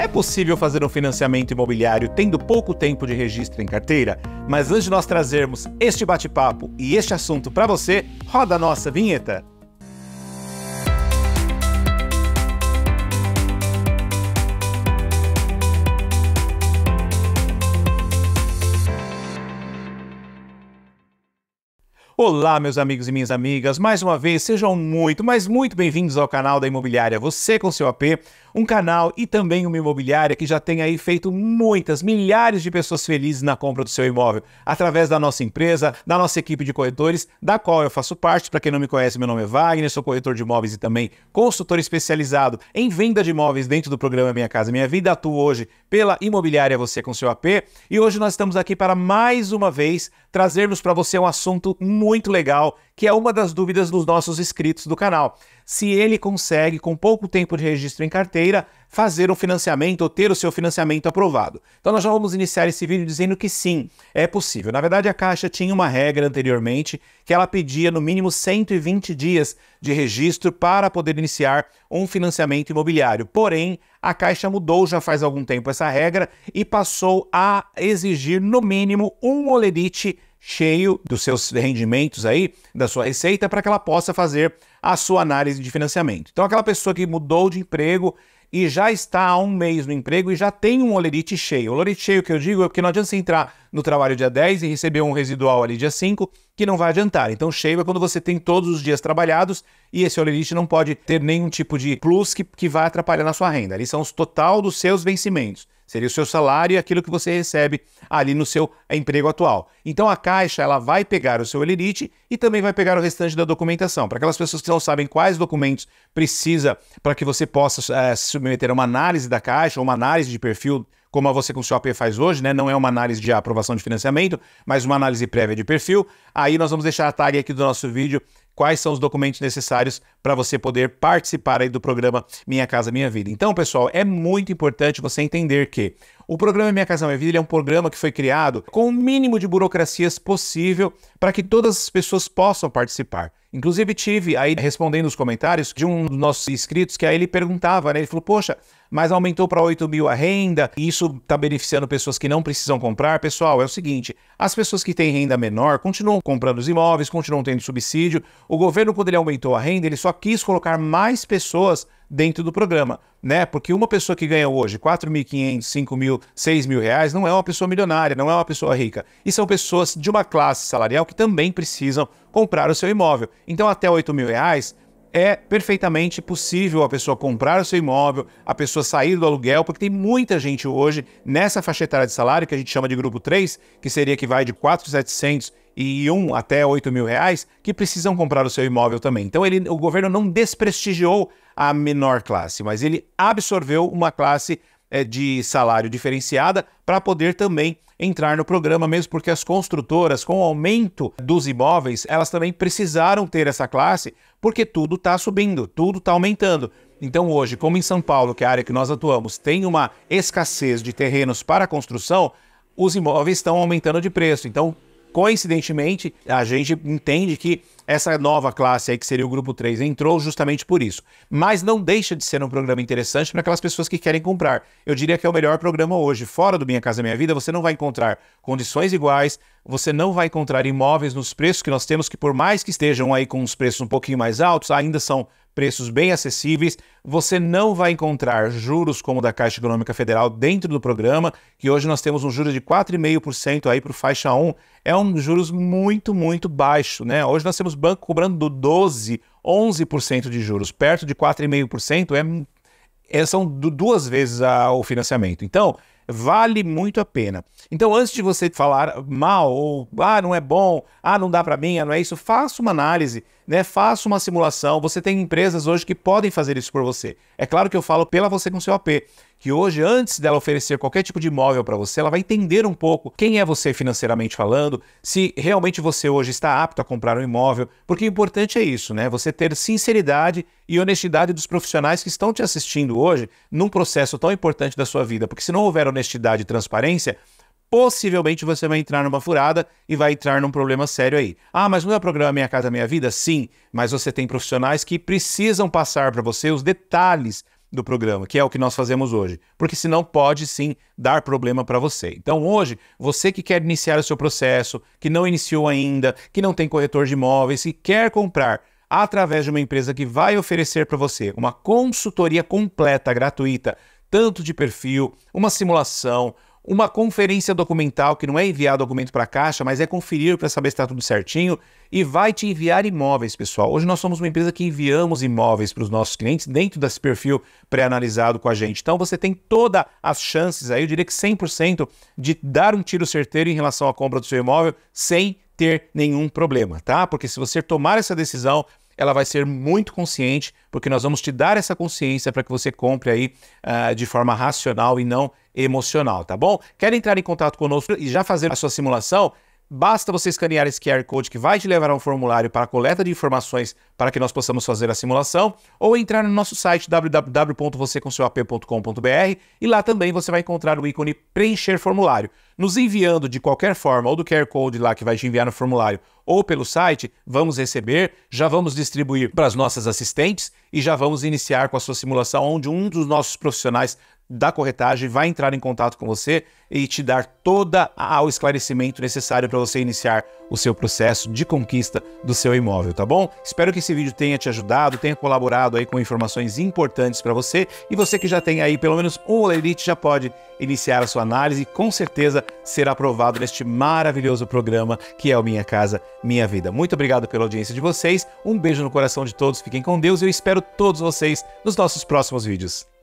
É possível fazer um financiamento imobiliário tendo pouco tempo de registro em carteira? Mas antes de nós trazermos este bate-papo e este assunto para você, roda a nossa vinheta. Olá, meus amigos e minhas amigas, mais uma vez sejam muito, mas muito bem-vindos ao canal da Imobiliária Você com seu AP, um canal e também uma imobiliária que já tem aí feito muitas, milhares de pessoas felizes na compra do seu imóvel, através da nossa empresa, da nossa equipe de corretores, da qual eu faço parte. Para quem não me conhece, meu nome é Wagner, sou corretor de imóveis e também consultor especializado em venda de imóveis dentro do programa Minha Casa Minha Vida. Atuo hoje pela Imobiliária Você com seu AP e hoje nós estamos aqui para mais uma vez trazermos para você um assunto muito muito legal, que é uma das dúvidas dos nossos inscritos do canal. Se ele consegue, com pouco tempo de registro em carteira, fazer um financiamento ou ter o seu financiamento aprovado. Então nós já vamos iniciar esse vídeo dizendo que sim, é possível. Na verdade, a Caixa tinha uma regra anteriormente que ela pedia no mínimo 120 dias de registro para poder iniciar um financiamento imobiliário. Porém, a Caixa mudou já faz algum tempo essa regra e passou a exigir no mínimo um olerite cheio dos seus rendimentos aí, da sua receita, para que ela possa fazer a sua análise de financiamento. Então, aquela pessoa que mudou de emprego e já está há um mês no emprego e já tem um olerite cheio. O olerite cheio que eu digo é porque não adianta você entrar no trabalho dia 10 e recebeu um residual ali dia 5, que não vai adiantar. Então, shave é quando você tem todos os dias trabalhados e esse holerite não pode ter nenhum tipo de plus que, que vai atrapalhar na sua renda. Ali são os total dos seus vencimentos. Seria o seu salário e aquilo que você recebe ali no seu emprego atual. Então a Caixa ela vai pegar o seu Elirite e também vai pegar o restante da documentação. Para aquelas pessoas que não sabem quais documentos precisa para que você possa é, se submeter a uma análise da Caixa, ou uma análise de perfil como a você com o seu AP faz hoje, né? Não é uma análise de aprovação de financiamento, mas uma análise prévia de perfil. Aí nós vamos deixar a tag aqui do nosso vídeo quais são os documentos necessários para você poder participar aí do programa Minha Casa Minha Vida. Então, pessoal, é muito importante você entender que o programa Minha Casa Minha Vida é um programa que foi criado com o mínimo de burocracias possível para que todas as pessoas possam participar. Inclusive, tive aí respondendo os comentários de um dos nossos inscritos que aí ele perguntava, né? Ele falou: Poxa, mas aumentou para 8 mil a renda, e isso está beneficiando pessoas que não precisam comprar. Pessoal, é o seguinte: as pessoas que têm renda menor continuam comprando os imóveis, continuam tendo subsídio. O governo, quando ele aumentou a renda, ele só quis colocar mais pessoas dentro do programa, né? Porque uma pessoa que ganha hoje 4.500, 5.000, 6.000 reais não é uma pessoa milionária, não é uma pessoa rica. E são pessoas de uma classe salarial que também precisam comprar o seu imóvel. Então, até 8 mil reais, é perfeitamente possível a pessoa comprar o seu imóvel, a pessoa sair do aluguel, porque tem muita gente hoje nessa faixa etária de salário que a gente chama de grupo 3, que seria que vai de 4.700 e um até 8 mil reais que precisam comprar o seu imóvel também. Então ele, o governo não desprestigiou a menor classe, mas ele absorveu uma classe é, de salário diferenciada para poder também entrar no programa, mesmo porque as construtoras, com o aumento dos imóveis, elas também precisaram ter essa classe, porque tudo está subindo, tudo está aumentando. Então, hoje, como em São Paulo, que é a área que nós atuamos, tem uma escassez de terrenos para construção, os imóveis estão aumentando de preço. Então, Coincidentemente, a gente entende que essa nova classe aí, que seria o grupo 3, entrou justamente por isso. Mas não deixa de ser um programa interessante para aquelas pessoas que querem comprar. Eu diria que é o melhor programa hoje. Fora do Minha Casa Minha Vida, você não vai encontrar condições iguais, você não vai encontrar imóveis nos preços que nós temos, que por mais que estejam aí com os preços um pouquinho mais altos, ainda são preços bem acessíveis. Você não vai encontrar juros como o da Caixa Econômica Federal dentro do programa, que hoje nós temos um juro de 4,5% aí para o faixa 1. É um juros muito, muito baixo, né? Hoje nós temos banco cobrando do 12, 11% de juros, perto de 4,5% é é, são duas vezes a, o financiamento. Então, vale muito a pena. Então, antes de você falar mal ou ah, não é bom, ah, não dá para mim, ah, não é isso, faça uma análise né? Faça uma simulação. Você tem empresas hoje que podem fazer isso por você. É claro que eu falo pela você com seu AP, que hoje, antes dela oferecer qualquer tipo de imóvel para você, ela vai entender um pouco quem é você financeiramente falando, se realmente você hoje está apto a comprar um imóvel, porque o importante é isso, né? Você ter sinceridade e honestidade dos profissionais que estão te assistindo hoje num processo tão importante da sua vida, porque se não houver honestidade e transparência, possivelmente você vai entrar numa furada e vai entrar num problema sério aí. Ah, mas não é o programa Minha Casa Minha Vida? Sim, mas você tem profissionais que precisam passar para você os detalhes do programa, que é o que nós fazemos hoje, porque senão pode sim dar problema para você. Então hoje, você que quer iniciar o seu processo, que não iniciou ainda, que não tem corretor de imóveis e quer comprar através de uma empresa que vai oferecer para você uma consultoria completa gratuita, tanto de perfil, uma simulação, uma conferência documental, que não é enviar documento para a Caixa, mas é conferir para saber se está tudo certinho, e vai te enviar imóveis, pessoal. Hoje nós somos uma empresa que enviamos imóveis para os nossos clientes dentro desse perfil pré-analisado com a gente. Então você tem todas as chances aí, eu diria que 100%, de dar um tiro certeiro em relação à compra do seu imóvel sem ter nenhum problema, tá? Porque se você tomar essa decisão, ela vai ser muito consciente, porque nós vamos te dar essa consciência para que você compre aí uh, de forma racional e não emocional, tá bom? Quer entrar em contato conosco e já fazer a sua simulação? Basta você escanear esse QR Code que vai te levar a um formulário para coleta de informações para que nós possamos fazer a simulação, ou entrar no nosso site www.vocêcomseuap.com.br e lá também você vai encontrar o ícone preencher formulário. Nos enviando de qualquer forma, ou do QR Code lá que vai te enviar no formulário, ou pelo site, vamos receber, já vamos distribuir para as nossas assistentes e já vamos iniciar com a sua simulação, onde um dos nossos profissionais da corretagem vai entrar em contato com você e te dar toda o esclarecimento necessário para você iniciar o seu processo de conquista do seu imóvel, tá bom? Espero que esse vídeo tenha te ajudado, tenha colaborado aí com informações importantes para você e você que já tem aí pelo menos um Olerite já pode iniciar a sua análise e com certeza será aprovado neste maravilhoso programa que é o Minha Casa Minha Vida. Muito obrigado pela audiência de vocês, um beijo no coração de todos, fiquem com Deus e eu espero todos vocês nos nossos próximos vídeos.